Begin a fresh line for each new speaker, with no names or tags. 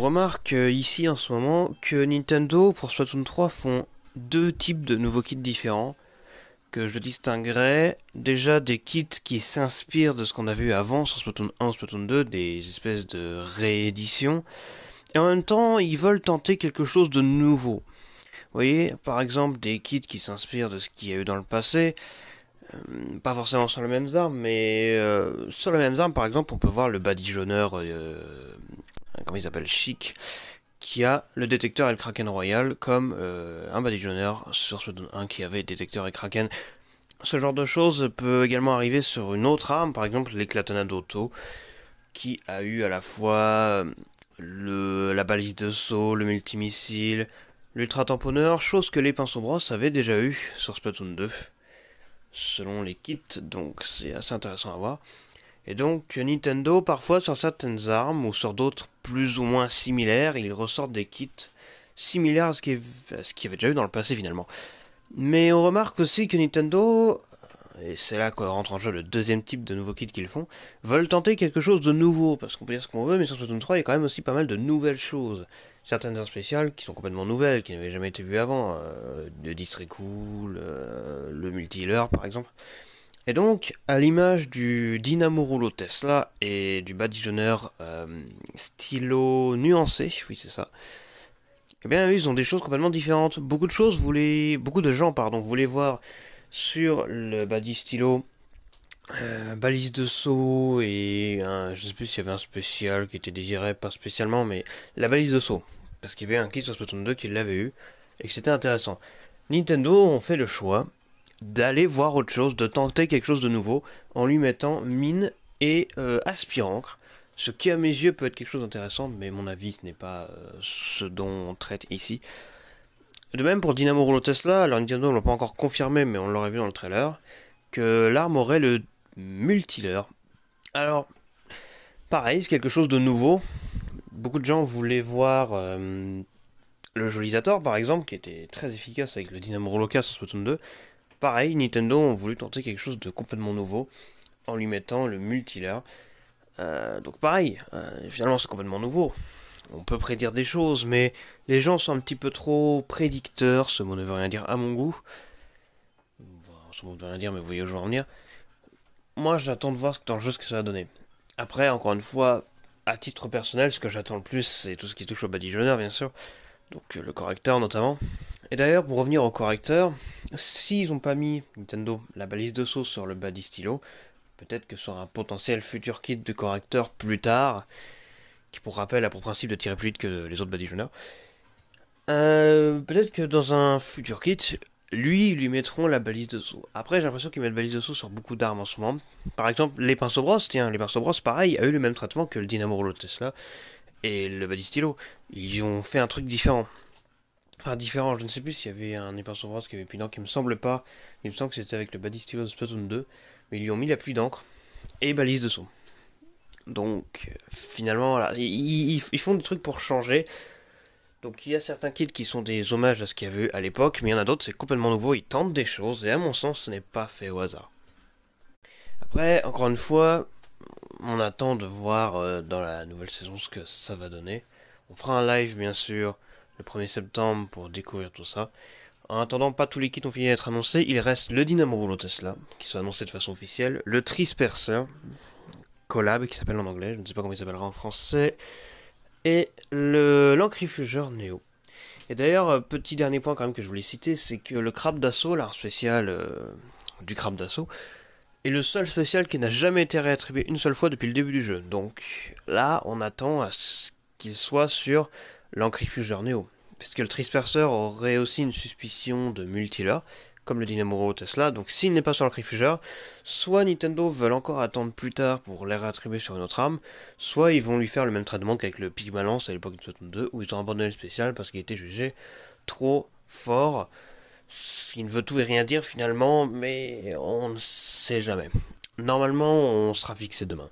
remarque euh, ici en ce moment que Nintendo pour Splatoon 3 font deux types de nouveaux kits différents que je distinguerai déjà des kits qui s'inspirent de ce qu'on a vu avant sur Splatoon 1, Splatoon 2, des espèces de rééditions. Et en même temps, ils veulent tenter quelque chose de nouveau. Vous voyez, par exemple, des kits qui s'inspirent de ce qu'il y a eu dans le passé. Euh, pas forcément sur les mêmes armes, mais euh, sur les mêmes armes, par exemple, on peut voir le badigeonneur Hein, comme ils appellent, Chic, qui a le détecteur et le Kraken Royal comme euh, un badigeonner sur Splatoon 1 qui avait détecteur et Kraken. Ce genre de choses peut également arriver sur une autre arme, par exemple l'éclatonade auto, qui a eu à la fois euh, le, la balise de saut, le multimissile, l'ultra tamponneur, chose que les pinceaux brosses avaient déjà eu sur Splatoon 2, selon les kits, donc c'est assez intéressant à voir. Et donc Nintendo, parfois sur certaines armes ou sur d'autres plus ou moins similaires, ils ressortent des kits similaires à ce qu'il y avait déjà eu dans le passé finalement. Mais on remarque aussi que Nintendo, et c'est là qu'on rentre en jeu le deuxième type de nouveaux kits qu'ils font, veulent tenter quelque chose de nouveau, parce qu'on peut dire ce qu'on veut, mais sur Splatoon 3, il y a quand même aussi pas mal de nouvelles choses. Certaines armes spéciales qui sont complètement nouvelles, qui n'avaient jamais été vues avant, de euh, le District Cool, euh, le multi par exemple. Et donc, à l'image du Dynamo Rouleau Tesla et du badigeonneur euh, stylo nuancé, oui c'est ça, eh bien ils ont des choses complètement différentes. Beaucoup de choses, beaucoup de gens, pardon, voulaient voir sur le badi stylo euh, balise de saut et Je je sais plus s'il y avait un spécial qui était désiré, pas spécialement, mais la balise de saut. Parce qu'il y avait un kit sur Splatoon 2 qui l'avait eu et que c'était intéressant. Nintendo ont fait le choix d'aller voir autre chose, de tenter quelque chose de nouveau en lui mettant mine et euh, aspirancre. Ce qui à mes yeux peut être quelque chose d'intéressant, mais mon avis ce n'est pas euh, ce dont on traite ici. De même pour Dynamo Rouleau Tesla, alors Nintendo ne l'a pas encore confirmé, mais on l'aurait vu dans le trailer, que l'arme aurait le multileur Alors, pareil, c'est quelque chose de nouveau. Beaucoup de gens voulaient voir euh, le Jolisator par exemple, qui était très efficace avec le Dynamo Rouleau en Splatoon 2, Pareil, Nintendo ont voulu tenter quelque chose de complètement nouveau en lui mettant le multilayer. Euh, donc pareil, euh, finalement c'est complètement nouveau. On peut prédire des choses, mais les gens sont un petit peu trop prédicteurs, ce mot ne veut rien dire à mon goût. ce mot ne veut rien dire, mais vous voyez où je veux en venir. Moi j'attends de voir dans le jeu ce que ça va donner. Après, encore une fois, à titre personnel, ce que j'attends le plus, c'est tout ce qui touche au badigeonner, bien sûr. Donc euh, le correcteur notamment. Et d'ailleurs, pour revenir au correcteur, s'ils n'ont pas mis Nintendo la balise de saut sur le body stylo, peut-être que sur un potentiel futur kit de correcteur plus tard, qui pour rappel a pour principe de tirer plus vite que les autres badigeonneurs, euh, peut-être que dans un futur kit, lui, ils lui mettront la balise de saut. Après, j'ai l'impression qu'ils mettent la balise de saut sur beaucoup d'armes en ce moment. Par exemple, les pinceaux brosses, tiens, les pinceaux brosses, pareil, a eu le même traitement que le dynamo rouleau Tesla et le stylo. Ils ont fait un truc différent. Enfin, ah, différent, je ne sais plus s'il y avait un épargne bras qui avait plus d'encre, il me semble pas. Il me semble que c'était avec le Buddy Stevens Splatoon 2. Mais ils lui ont mis la pluie d'encre et balise de son. Donc, euh, finalement, ils, font des trucs pour changer. Donc, il y a certains kits qui sont des hommages à ce qu'il y avait à l'époque, mais il y en a d'autres, c'est complètement nouveau, ils tentent des choses, et à mon sens, ce n'est pas fait au hasard. Après, encore une fois, on attend de voir euh, dans la nouvelle saison ce que ça va donner. On fera un live, bien sûr, le 1er septembre pour découvrir tout ça. En attendant, pas tous les kits ont fini d'être annoncés. Il reste le Dynamo Rouleau Tesla, qui soit annoncé de façon officielle. Le Trisperser collab, qui s'appelle en anglais, je ne sais pas comment il s'appellera en français. Et le Lancrifugeur Neo. Et d'ailleurs, euh, petit dernier point quand même que je voulais citer, c'est que le crabe d'assaut, l'art spécial euh, du crabe d'assaut, est le seul spécial qui n'a jamais été réattribué une seule fois depuis le début du jeu. Donc là, on attend à ce qu'il soit sur néo Neo, puisque le Trisperseur aurait aussi une suspicion de Multila, comme le Dynamo Tesla, donc s'il n'est pas sur l'ancrifugeur, soit Nintendo veulent encore attendre plus tard pour les réattribuer sur une autre arme, soit ils vont lui faire le même traitement qu'avec le Pig Balance à l'époque de 62, où ils ont abandonné le spécial parce qu'il était jugé trop fort, ce qui ne veut tout et rien dire finalement, mais on ne sait jamais. Normalement, on sera fixé demain.